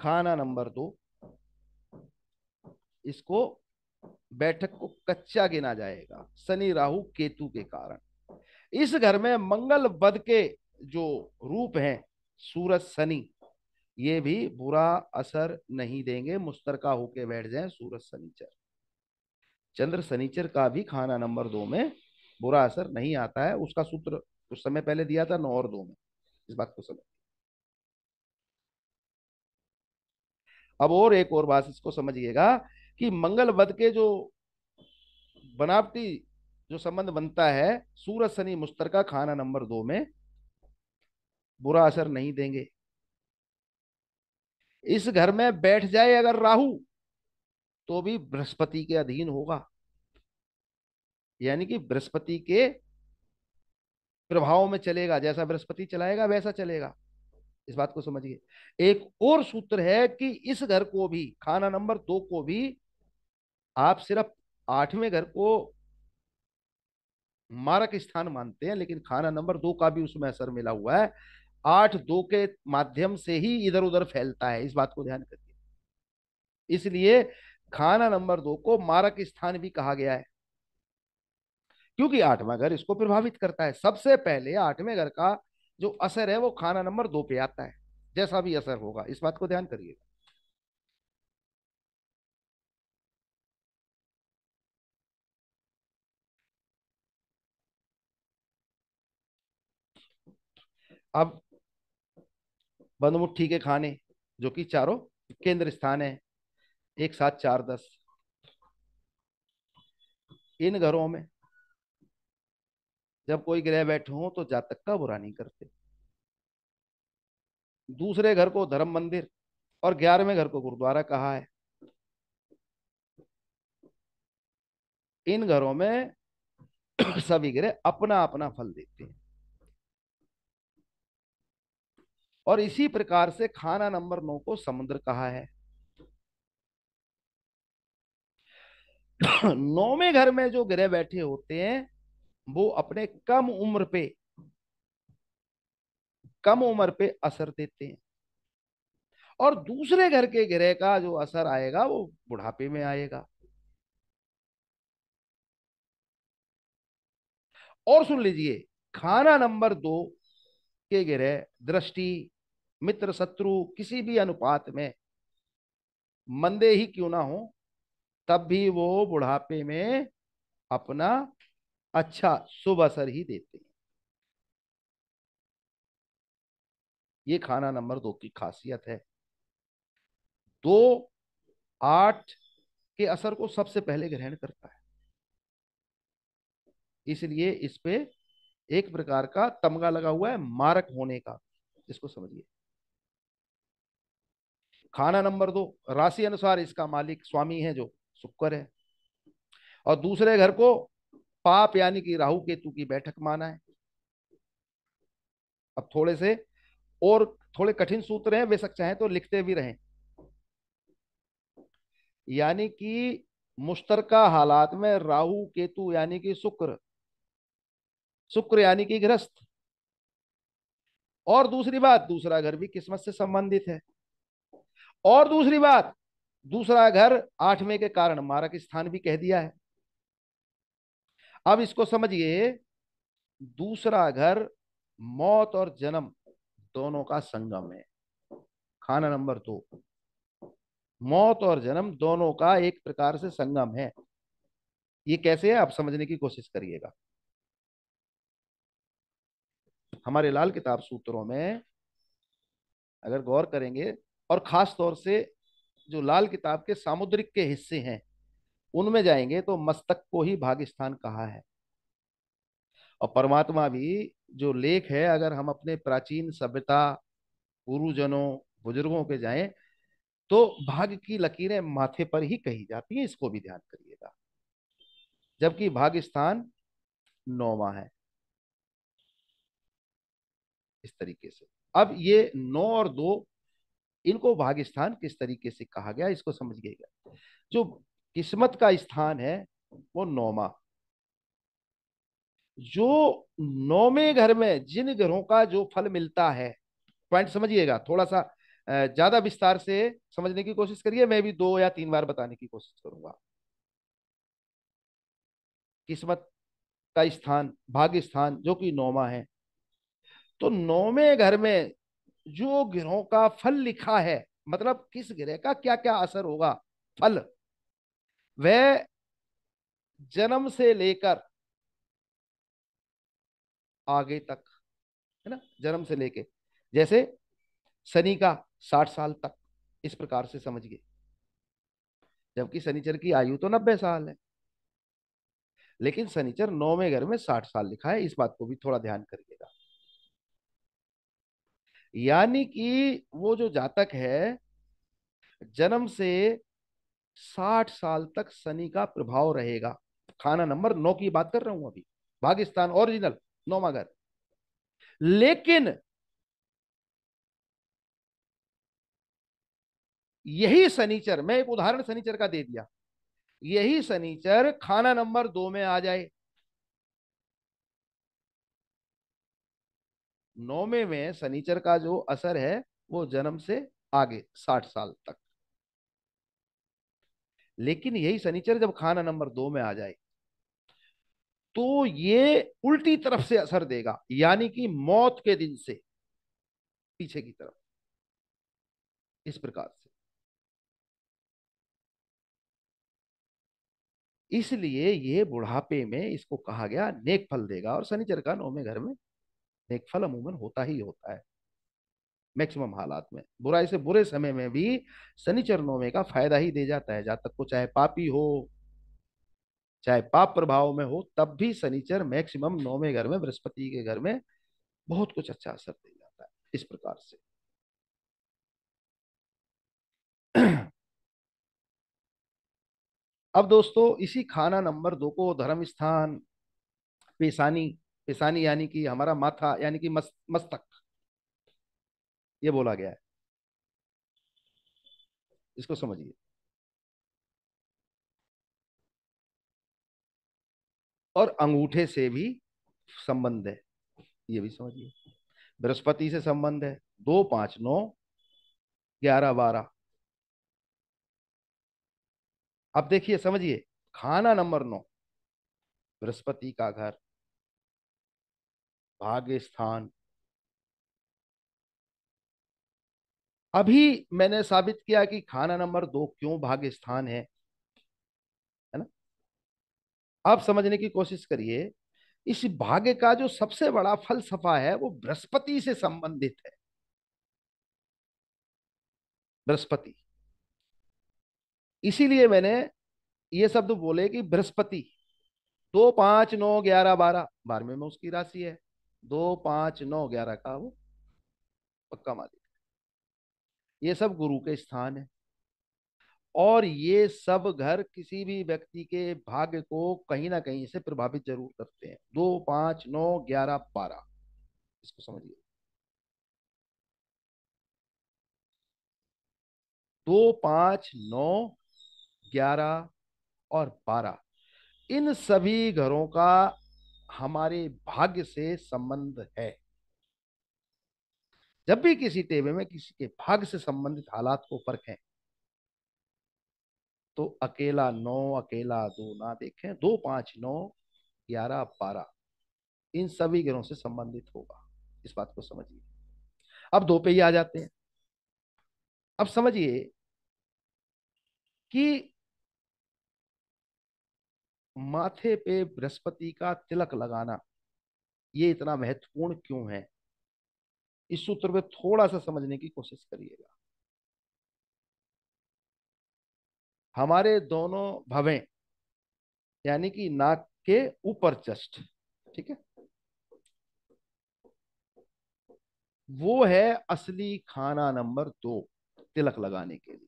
खाना नंबर दो इसको बैठक को कच्चा गिना जाएगा शनि राहु केतु के कारण इस घर में मंगल बद के जो रूप हैं सूरज शनि ये भी बुरा असर नहीं देंगे मुस्तरका होके बैठ जाए सूरज शनिचर चंद्र शनिचर का भी खाना नंबर दो में बुरा असर नहीं आता है उसका सूत्र कुछ समय पहले दिया था नौ और दो में इस बात को समझ अब और एक और बात इसको समझिएगा कि मंगल वध के जो बनावटी जो संबंध बनता है सूरज सनी का खाना नंबर दो में बुरा असर नहीं देंगे इस घर में बैठ जाए अगर राहु तो भी बृहस्पति के अधीन होगा यानी कि बृहस्पति के प्रभाव में चलेगा जैसा बृहस्पति चलाएगा वैसा चलेगा इस बात को समझिए एक और सूत्र है कि इस घर को भी खाना नंबर दो को भी आप सिर्फ आठवें घर को मारक स्थान मानते हैं लेकिन खाना नंबर दो का भी उसमें असर मिला हुआ है आठ दो के माध्यम से ही इधर उधर फैलता है इस बात को ध्यान करिए इसलिए खाना नंबर दो को मारक स्थान भी कहा गया है क्योंकि आठवां घर इसको प्रभावित करता है सबसे पहले आठवें घर का जो असर है वो खाना नंबर दो पे आता है जैसा भी असर होगा इस बात को ध्यान करिएगा अब बंदमुट्ठी के खाने जो कि चारों केंद्र स्थान है एक साथ चार दस इन घरों में जब कोई ग्रह बैठे हो तो जातक का बुरा नहीं करते दूसरे घर को धर्म मंदिर और ग्यारहवें घर को गुरुद्वारा कहा है इन घरों में सभी ग्रह अपना अपना फल देते हैं और इसी प्रकार से खाना नंबर नौ को समुद्र कहा है नौवें घर में जो ग्रह बैठे होते हैं वो अपने कम उम्र पे कम उम्र पे असर देते हैं और दूसरे घर के ग्रह का जो असर आएगा वो बुढ़ापे में आएगा और सुन लीजिए खाना नंबर दो के ग्रह दृष्टि मित्र शत्रु किसी भी अनुपात में मंदे ही क्यों ना हो तब भी वो बुढ़ापे में अपना अच्छा शुभ असर ही देते हैं ये खाना नंबर दो की खासियत है दो आठ के असर को सबसे पहले ग्रहण करता है इसलिए इस पे एक प्रकार का तमगा लगा हुआ है मारक होने का इसको समझिए खाना नंबर दो राशि अनुसार इसका मालिक स्वामी है जो शुक्र है और दूसरे घर को पाप यानी कि राहु केतु की बैठक माना है अब थोड़े से और थोड़े कठिन सूत्र हैं बेशक चाहे तो लिखते भी रहें यानी कि मुश्तर हालात में राहु केतु यानी कि शुक्र शुक्र यानी कि ग्रस्त और दूसरी बात दूसरा घर भी किस्मत से संबंधित है और दूसरी बात दूसरा घर आठवें के कारण मारक स्थान भी कह दिया है अब इसको समझिए दूसरा घर मौत और जन्म दोनों का संगम है खाना नंबर दो मौत और जन्म दोनों का एक प्रकार से संगम है ये कैसे है आप समझने की कोशिश करिएगा हमारे लाल किताब सूत्रों में अगर गौर करेंगे और खास तौर से जो लाल किताब के सामुद्रिक के हिस्से हैं उनमें जाएंगे तो मस्तक को ही भाग स्थान कहा है और परमात्मा भी जो लेख है अगर हम अपने प्राचीन सभ्यता गुरुजनों बुजुर्गों के जाएं तो भाग की लकीरें माथे पर ही कही जाती हैं इसको भी ध्यान करिएगा जबकि भाग स्थान नौवा है इस तरीके से अब ये नौ और दो इनको भाग स्थान किस तरीके से कहा गया इसको समझिएगा जो किस्मत का स्थान है वो नौमा जो नौमे घर में जिन घरों का जो फल मिलता है पॉइंट समझिएगा थोड़ा सा ज्यादा विस्तार से समझने की कोशिश करिए मैं भी दो या तीन बार बताने की कोशिश करूंगा किस्मत का स्थान भाग्य स्थान जो कि नौमा है तो नौमे घर में जो ग्रहों का फल लिखा है मतलब किस ग्रह का क्या क्या असर होगा फल वह जन्म से लेकर आगे तक है ना जन्म से लेके जैसे शनि का साठ साल तक इस प्रकार से समझिए जबकि शनिचर की आयु तो नब्बे साल है लेकिन शनिचर नौवे घर में साठ साल लिखा है इस बात को भी थोड़ा ध्यान करिएगा यानी कि वो जो जातक है जन्म से साठ साल तक शनि का प्रभाव रहेगा खाना नंबर नौ की बात कर रहा हूं अभी पाकिस्तान ओरिजिनल नौ मगर लेकिन यही शनिचर मैं एक उदाहरण शनिचर का दे दिया यही शनिचर खाना नंबर दो में आ जाए नौवे में, शनिचर का जो असर है वो जन्म से आगे साठ साल तक लेकिन यही शनिचर जब खाना नंबर दो में आ जाए तो ये उल्टी तरफ से असर देगा यानी कि मौत के दिन से पीछे की तरफ इस प्रकार से इसलिए ये बुढ़ापे में इसको कहा गया नेक फल देगा और शनिचर का नौवे घर में नेक फल अमूमन होता ही होता है मैक्सिमम हालात में बुराई से बुरे समय में भी शनि चरणों में का फायदा ही दे जाता है जातक को चाहे पापी हो चाहे पाप प्रभाव में हो तब भी शनिचर मैक्सिमम नौवे घर में बृहस्पति के घर में बहुत कुछ अच्छा असर दे जाता है इस प्रकार से अब दोस्तों इसी खाना नंबर दो को धर्म स्थान पेशानी पेशानी यानी कि हमारा माथा यानी कि मस्तक ये बोला गया है इसको समझिए और अंगूठे से भी संबंध है ये भी समझिए बृहस्पति से संबंध है दो पांच नौ ग्यारह बारह अब देखिए समझिए खाना नंबर नौ बृहस्पति का घर भाग्य स्थान अभी मैंने साबित किया कि खाना नंबर दो क्यों भाग्य स्थान है है ना आप समझने की कोशिश करिए इस भाग्य का जो सबसे बड़ा फलसफा है वो बृहस्पति से संबंधित है बृहस्पति इसीलिए मैंने ये शब्द बोले कि बृहस्पति दो पांच नौ ग्यारह बारह बारहवें में उसकी राशि है दो पांच नौ ग्यारह का वो पक्का मालिक ये सब गुरु के स्थान है और ये सब घर किसी भी व्यक्ति के भाग्य को कहीं ना कहीं से प्रभावित जरूर करते हैं दो पांच नौ ग्यारह बारह इसको समझिए दो पांच नौ ग्यारह और बारह इन सभी घरों का हमारे भाग्य से संबंध है जब भी किसी टेबे में किसी के भाग से संबंधित हालात को परखें तो अकेला नौ अकेला दो ना देखें दो पांच नौ ग्यारह बारह इन सभी ग्रहों से संबंधित होगा इस बात को समझिए अब दो पे ही आ जाते हैं अब समझिए कि माथे पे बृहस्पति का तिलक लगाना ये इतना महत्वपूर्ण क्यों है इस सूत्र में थोड़ा सा समझने की कोशिश करिएगा हमारे दोनों भवें यानी कि नाक के ऊपर चस्ट ठीक है वो है असली खाना नंबर दो तिलक लगाने के लिए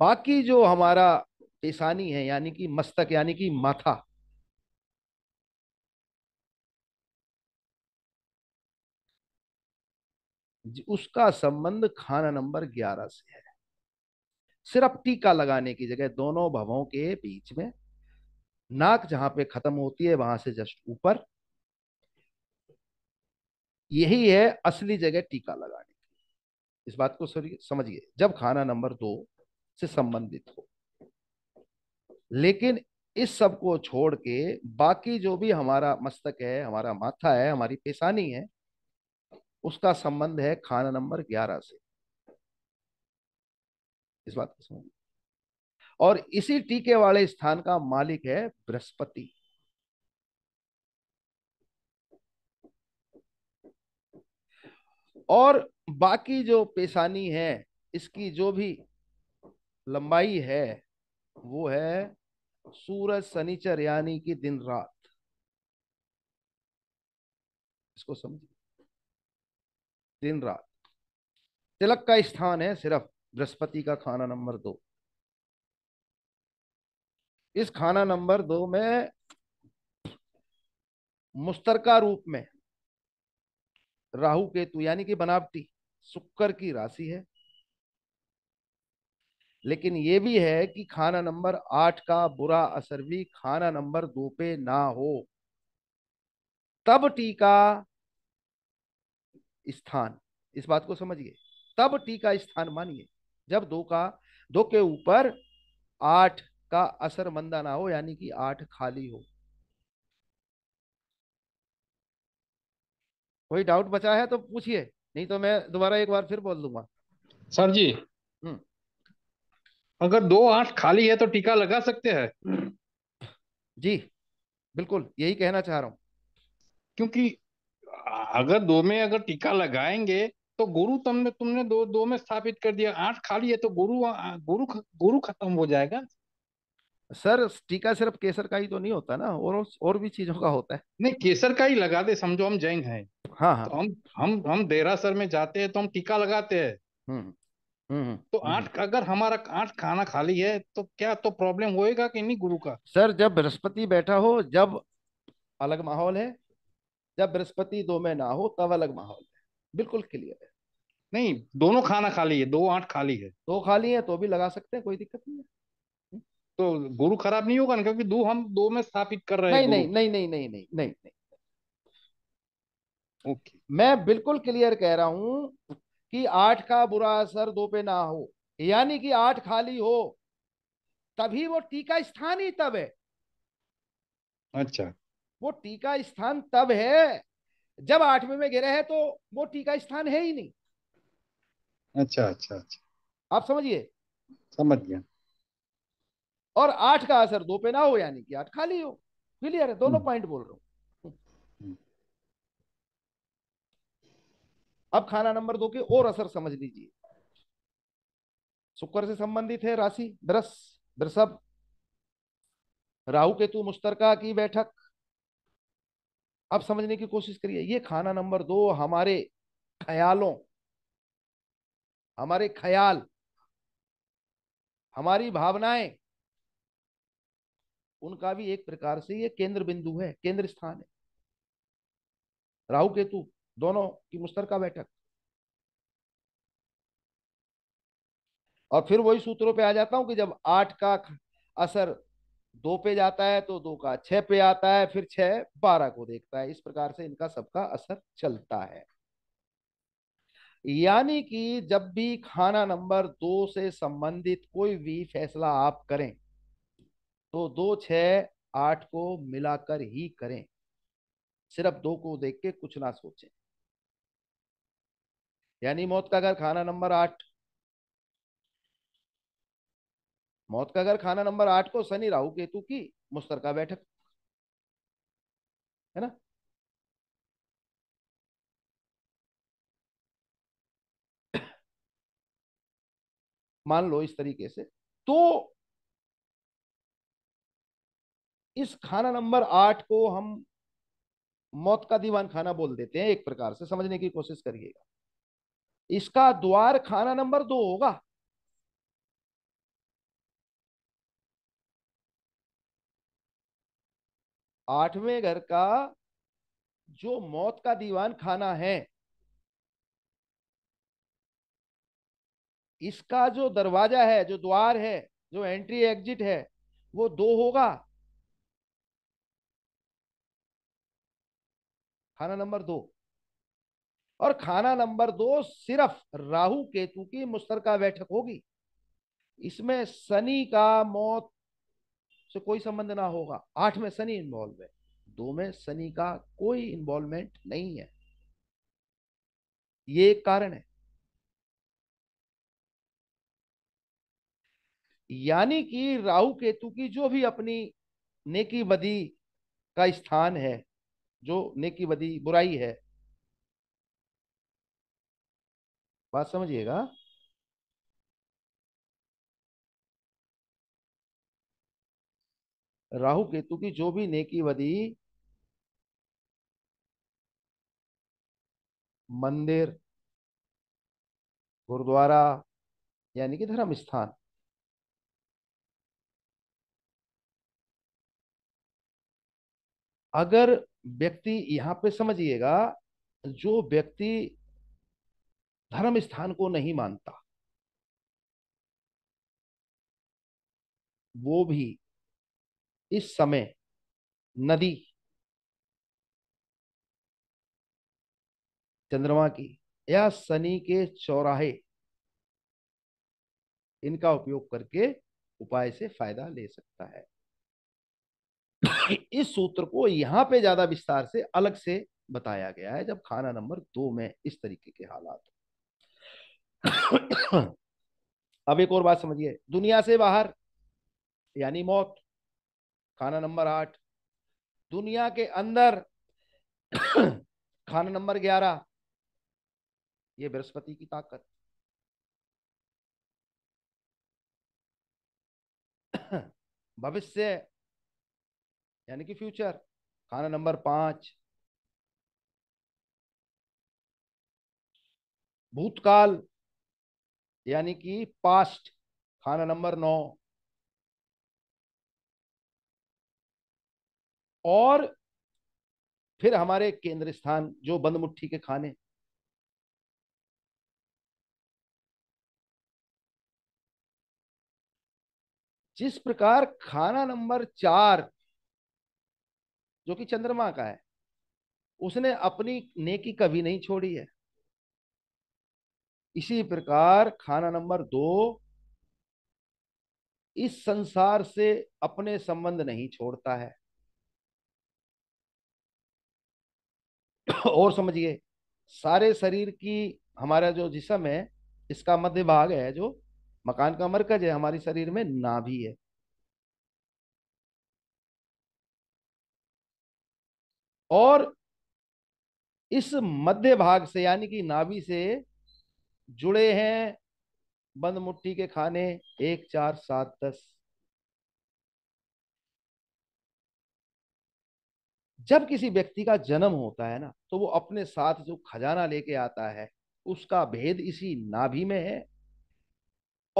बाकी जो हमारा पेशानी है यानी कि मस्तक यानी कि माथा उसका संबंध खाना नंबर ग्यारह से है सिर्फ टीका लगाने की जगह दोनों भवों के बीच में नाक जहां पे खत्म होती है वहां से जस्ट ऊपर यही है असली जगह टीका लगाने की इस बात को समझिए जब खाना नंबर दो से संबंधित हो लेकिन इस सब को छोड़ के बाकी जो भी हमारा मस्तक है हमारा माथा है हमारी पेशानी है उसका संबंध है खाना नंबर ग्यारह से इस बात को समझ और इसी टीके वाले स्थान का मालिक है बृहस्पति और बाकी जो पेशानी है इसकी जो भी लंबाई है वो है सूरज शनिचर यानी कि दिन रात इसको समझिए दिन रात तिलक का स्थान है सिर्फ बृहस्पति का खाना नंबर दो इस खाना नंबर दो में मुस्तरका रूप में राहु केतु यानी कि बनावटी शुक्र की राशि है लेकिन यह भी है कि खाना नंबर आठ का बुरा असर भी खाना नंबर दो पे ना हो तब टीका स्थान इस बात को समझिए तब टी का स्थान मानिए जब दो का दो के ऊपर आठ का असर मंदा ना हो यानी कि आठ खाली हो कोई डाउट बचा है तो पूछिए नहीं तो मैं दोबारा एक बार फिर बोल दूंगा सर जी हम्म। अगर दो आठ खाली है तो टीका लगा सकते हैं जी बिल्कुल यही कहना चाह रहा हूं क्योंकि अगर दो में अगर टीका लगाएंगे तो गुरु तुमने तुमने दो दो में स्थापित कर दिया आठ खाली है तो गुरु गुरु गुरु खत्म हो जाएगा सर टीका सिर्फ केसर का ही तो नहीं होता ना और और भी चीजों का होता है नहीं केसर का ही लगा दे समझो हम जैन है हाँ हाँ तो हम हम हम सर में जाते हैं तो हम टीका लगाते हैं हम्म, हम्म, हम्म, तो आठ अगर हमारा आठ खाना खाली है तो क्या तो प्रॉब्लम होएगा कि नहीं गुरु का सर जब बृहस्पति बैठा हो जब अलग माहौल है जब बृहस्पति दो में ना हो तब अलग माहौल है बिल्कुल क्लियर है नहीं दोनों खाना खाली है दो आठ खाली है दो खाली है तो भी लगा सकते हैं कोई दिक्कत नहीं है तो गुरु खराब नहीं होगा ना क्योंकि दो हम दो में स्थापित कर रहे हैं नहीं नहीं नहीं नहीं नहीं नहीं नहीं ओके मैं बिल्कुल क्लियर कह रहा हूं कि आठ का बुरा असर दो पे ना हो यानी कि आठ खाली हो तभी वो टीका स्थान ही तब है अच्छा वो टीका स्थान तब है जब आठवें में गिरे है तो वो टीका स्थान है ही नहीं अच्छा अच्छा अच्छा आप समझिए समझ गया और आठ का असर दो पे ना हो यानी कि आठ खाली हो क्लियर है दोनों पॉइंट हम्म। बोल रहा हूं हम्म। अब खाना नंबर दो के और असर समझ लीजिए शुक्र से संबंधित है राशि दृश दृषभ राहु केतु मुश्तरका की बैठक अब समझने की कोशिश करिए ये खाना नंबर दो हमारे ख्यालों हमारे ख्याल हमारी भावनाएं उनका भी एक प्रकार से ये केंद्र बिंदु है केंद्र स्थान है राहु केतु दोनों की मुश्तरका बैठक और फिर वही सूत्रों पे आ जाता हूं कि जब आठ का असर दो पे जाता है तो दो का छह पे आता है फिर छह बारह को देखता है इस प्रकार से इनका सबका असर चलता है यानी कि जब भी खाना नंबर दो से संबंधित कोई भी फैसला आप करें तो दो छ आठ को मिलाकर ही करें सिर्फ दो को देख के कुछ ना सोचें यानी मौत का घर खाना नंबर आठ मौत का घर खाना नंबर आठ को शनि राहु केतु की मुस्तरका बैठक है ना मान लो इस तरीके से तो इस खाना नंबर आठ को हम मौत का दीवान खाना बोल देते हैं एक प्रकार से समझने की कोशिश करिएगा इसका द्वार खाना नंबर दो होगा आठवें घर का जो मौत का दीवान खाना है इसका जो दरवाजा है जो द्वार है जो एंट्री एग्जिट है वो दो होगा खाना नंबर दो और खाना नंबर दो सिर्फ राहु केतु की मुस्तरका बैठक होगी इसमें शनि का मौत से कोई संबंध ना होगा आठ में शनि इन्वॉल्व है दो में शनि का कोई इन्वॉल्वमेंट नहीं है ये एक कारण है यानी कि राहु केतु की जो भी अपनी नेकी बदी का स्थान है जो नेकी बदी बुराई है बात समझिएगा राहु केतु की जो भी नेकी वदी मंदिर गुरुद्वारा यानी कि धर्म स्थान अगर व्यक्ति यहां पे समझिएगा जो व्यक्ति धर्म स्थान को नहीं मानता वो भी इस समय नदी चंद्रमा की या शनि के चौराहे इनका उपयोग करके उपाय से फायदा ले सकता है इस सूत्र को यहां पे ज्यादा विस्तार से अलग से बताया गया है जब खाना नंबर दो में इस तरीके के हालात अब एक और बात समझिए दुनिया से बाहर यानी मौत खाना नंबर आठ दुनिया के अंदर खाना नंबर ग्यारह ये बृहस्पति की ताकत भविष्य यानी कि फ्यूचर खाना नंबर पांच भूतकाल यानी कि पास्ट खाना नंबर नौ और फिर हमारे केंद्र स्थान जो बंद मुट्ठी के खाने जिस प्रकार खाना नंबर चार जो कि चंद्रमा का है उसने अपनी नेकी कभी नहीं छोड़ी है इसी प्रकार खाना नंबर दो इस संसार से अपने संबंध नहीं छोड़ता है और समझिए सारे शरीर की हमारा जो जिसम है इसका मध्य भाग है जो मकान का मरकज है हमारे शरीर में नाभि है और इस मध्य भाग से यानी कि नाभि से जुड़े हैं बंद मुट्ठी के खाने एक चार सात दस जब किसी व्यक्ति का जन्म होता है ना तो वो अपने साथ जो खजाना लेके आता है उसका भेद इसी नाभि में है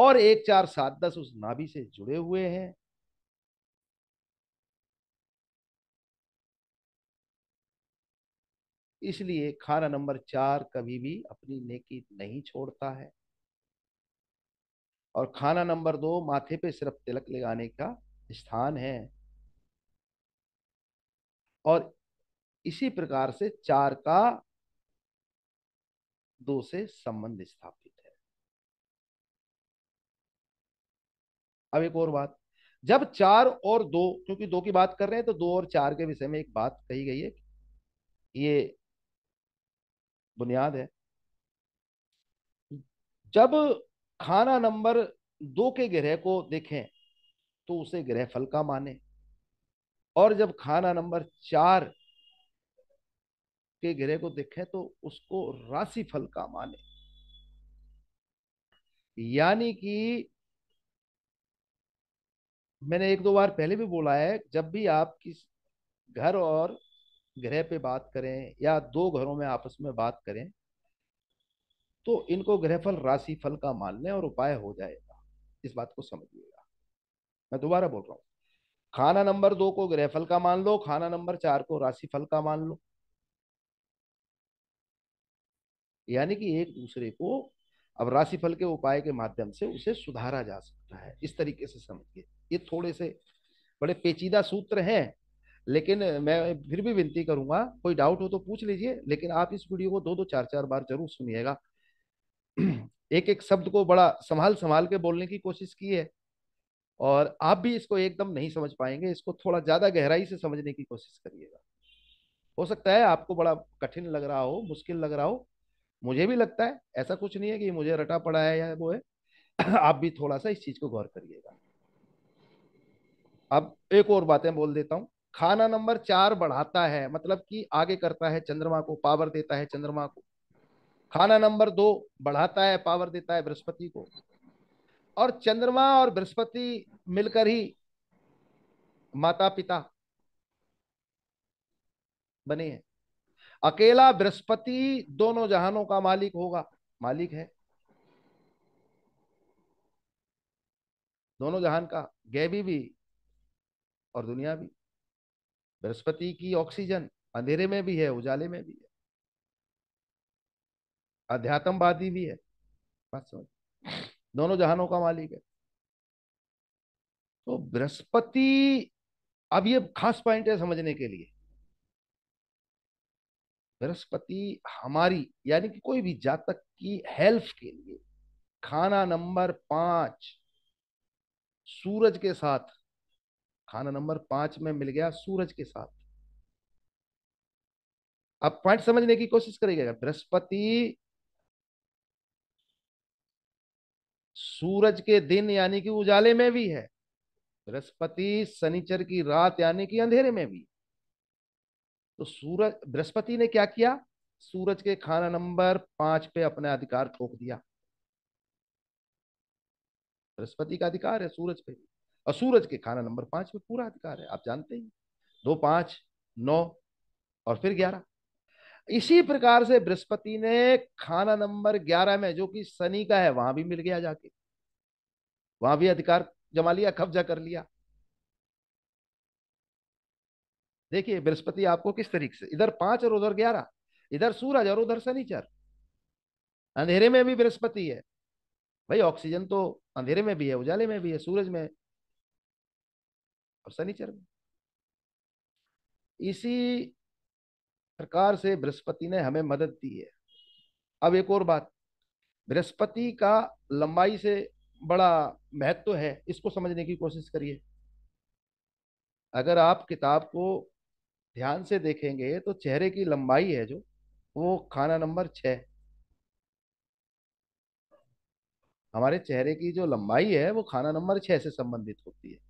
और एक चार सात दस उस नाभि से जुड़े हुए हैं इसलिए खाना नंबर चार कभी भी अपनी नेकी नहीं छोड़ता है और खाना नंबर दो माथे पे सिर्फ तिलक लगाने का स्थान है और इसी प्रकार से चार का दो से संबंध स्थापित है अब एक और बात जब चार और दो क्योंकि दो की बात कर रहे हैं तो दो और चार के विषय में एक बात कही गई है ये बुनियाद है जब खाना नंबर दो के ग्रह को देखें तो उसे ग्रह फल का माने और जब खाना नंबर चार के ग्रह को देखे तो उसको राशि फल का माने यानी कि मैंने एक दो बार पहले भी बोला है जब भी आप किस घर और ग्रह पे बात करें या दो घरों में आपस में बात करें तो इनको ग्रहफल राशि फल का मान लें और उपाय हो जाएगा इस बात को समझिएगा मैं दोबारा बोल रहा हूं खाना नंबर दो को ग्रहफल का मान लो खाना नंबर चार को राशिफल का मान लो यानी कि एक दूसरे को अब राशिफल के उपाय के माध्यम से उसे सुधारा जा सकता है इस तरीके से समझिए ये थोड़े से बड़े पेचीदा सूत्र हैं लेकिन मैं फिर भी विनती करूंगा कोई डाउट हो तो पूछ लीजिए लेकिन आप इस वीडियो को दो दो चार चार बार जरूर सुनिएगा एक एक शब्द को बड़ा संभाल संभाल के बोलने की कोशिश की है और आप भी इसको एकदम नहीं समझ पाएंगे इसको थोड़ा ज़्यादा गहराई से समझने की कोशिश करिएगा हो सकता है आपको बड़ा कठिन लग रहा हो मुश्किल लग रहा हो मुझे भी लगता है ऐसा कुछ नहीं है कि मुझे रटा पड़ा है या वो है आप भी थोड़ा सा इस चीज़ को गौर करिएगा अब एक और बातें बोल देता हूँ खाना नंबर चार बढ़ाता है मतलब कि आगे करता है चंद्रमा को पावर देता है चंद्रमा को खाना नंबर दो बढ़ाता है पावर देता है बृहस्पति को और चंद्रमा और बृहस्पति मिलकर ही माता पिता बने हैं अकेला बृहस्पति दोनों जहानों का मालिक होगा मालिक है दोनों जहान का गैबी भी और दुनिया भी बृहस्पति की ऑक्सीजन अंधेरे में भी है उजाले में भी है अध्यात्मवादी भी है बात समझ दोनों जहानों का मालिक है तो बृहस्पति अब ये खास पॉइंट है समझने के लिए बृहस्पति हमारी यानी कि कोई भी जातक की हेल्थ के लिए खाना नंबर पांच सूरज के साथ खाना नंबर पांच में मिल गया सूरज के साथ अब पॉइंट समझने की कोशिश करिएगा बृहस्पति सूरज के दिन यानी कि उजाले में भी है बृहस्पति शनिचर की रात यानी कि अंधेरे में भी तो सूरज बृहस्पति ने क्या किया सूरज के खाना नंबर पांच पे अपना अधिकार ठोक दिया बृहस्पति का अधिकार है सूरज पे और सूरज के खाना नंबर पांच पे पूरा अधिकार है आप जानते ही दो पांच नौ और फिर ग्यारह इसी प्रकार से बृहस्पति ने खाना नंबर ग्यारह में जो कि शनि का है वहां भी मिल गया जाके वहां भी अधिकार जमा लिया कब्जा कर लिया देखिए बृहस्पति आपको किस तरीके से इधर पांच और उधर ग्यारह इधर सूरज और उधर शनिचर अंधेरे में भी बृहस्पति है भाई ऑक्सीजन तो अंधेरे में भी है उजाले में भी है सूरज में और शनिचर में इसी प्रकार से बृहस्पति ने हमें मदद दी है अब एक और बात बृहस्पति का लंबाई से बड़ा महत्व है इसको समझने की कोशिश करिए अगर आप किताब को ध्यान से देखेंगे तो चेहरे की लंबाई है जो वो खाना नंबर छ हमारे चेहरे की जो लंबाई है वो खाना नंबर छह से संबंधित होती है